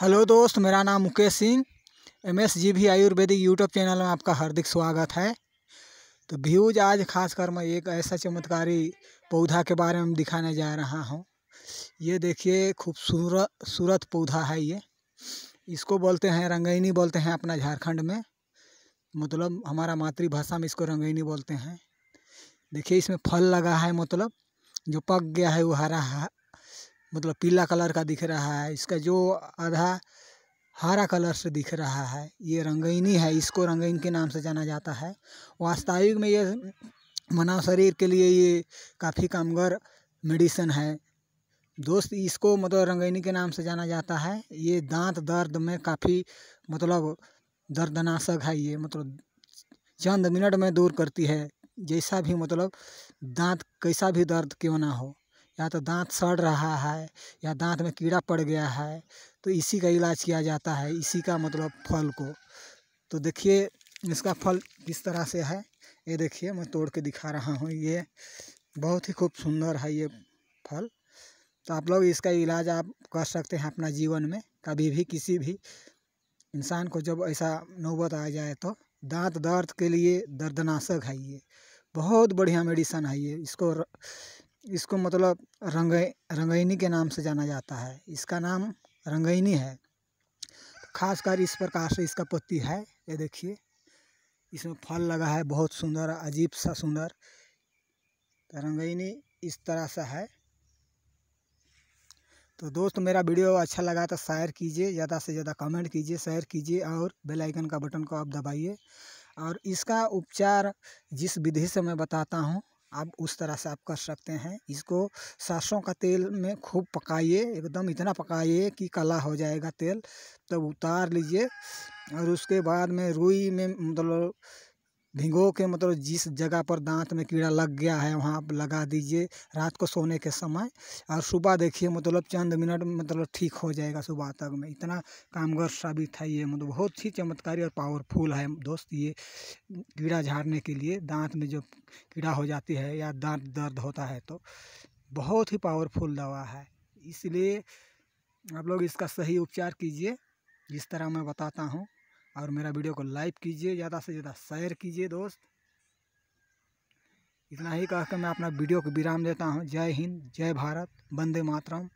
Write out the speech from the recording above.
hello दोस्त मेरा नाम Mukesh Singh M S G भी आयुर्वेदिक यूट्यूब चैनल में आपका हार्दिक स्वागत है तो व्यूज आज खासकर मैं एक ऐसा चमत्कारी पौधा के बारे में दिखाने जा रहा हूँ ये देखिए खूबसूरत सूरत पौधा है ये इसको बोलते हैं रंगैनी बोलते हैं अपना झारखंड में मतलब हमारा मातृभाषा में इसको रंगैनी बोलते हैं देखिए इसमें फल लगा है मतलब जो पक गया है वो हरा मतलब पीला कलर का दिख रहा है इसका जो आधा हरा कलर से दिख रहा है ये रंगीनी है इसको रंगीन के नाम से जाना जाता है वास्तविक में ये मानव शरीर के लिए ये काफ़ी कामगर मेडिसन है दोस्त इसको मतलब रंगीनी के नाम से जाना जाता है ये दांत दर्द में काफ़ी मतलब दर्दनाशक है ये मतलब चंद मिनट में दूर करती है जैसा भी मतलब दांत कैसा भी दर्द क्यों ना हो या तो दाँत सड़ रहा है या दाँत में कीड़ा पड़ गया है तो इसी का इलाज किया जाता है इसी का मतलब फल को तो देखिए इसका फल किस तरह से है ये देखिए मैं तोड़ के दिखा रहा हूँ ये बहुत ही खूब सुंदर है ये फल तो आप लोग इसका इलाज आप कर सकते हैं अपना जीवन में कभी भी किसी भी इंसान को जब ऐसा नौबत आ जाए तो दांत दर्द के लिए दर्दनाशक है ये बहुत बढ़िया मेडिसन है ये इसको र... इसको मतलब रंग रंगैनी के नाम से जाना जाता है इसका नाम रंगैनी है खासकर इस प्रकार से इसका पत्ती है ये देखिए इसमें फल लगा है बहुत सुंदर अजीब सा सुंदर तो रंगैनी इस तरह सा है तो दोस्त मेरा वीडियो अच्छा लगा तो शेयर कीजिए ज़्यादा से ज़्यादा कमेंट कीजिए शेयर कीजिए और बेल आइकन का बटन को आप दबाइए और इसका उपचार जिस विधि से मैं बताता हूँ आप उस तरह से आप कर सकते हैं इसको सरसों का तेल में खूब पकाइए एकदम इतना पकाइए कि काला हो जाएगा तेल तब उतार लीजिए और उसके बाद में रुई में मतलब भिंगो के मतलब जिस जगह पर दाँत में कीड़ा लग गया है वहाँ आप लगा दीजिए रात को सोने के समय और सुबह देखिए मतलब चंद मिनट मतलब ठीक हो जाएगा सुबह तक में इतना कामगर साबित है ये मतलब बहुत ही चमत्कारी और पावरफुल है दोस्त ये कीड़ा झाड़ने के लिए दाँत में जो कीड़ा हो जाती है या दाँत दर्द होता है तो बहुत ही पावरफुल दवा है इसलिए आप लोग इसका सही उपचार कीजिए जिस तरह मैं बताता हूँ और मेरा वीडियो को लाइक कीजिए ज़्यादा से ज़्यादा शेयर कीजिए दोस्त इतना ही कहकर मैं अपना वीडियो को विराम देता हूँ जय हिंद जय भारत वंदे मातरम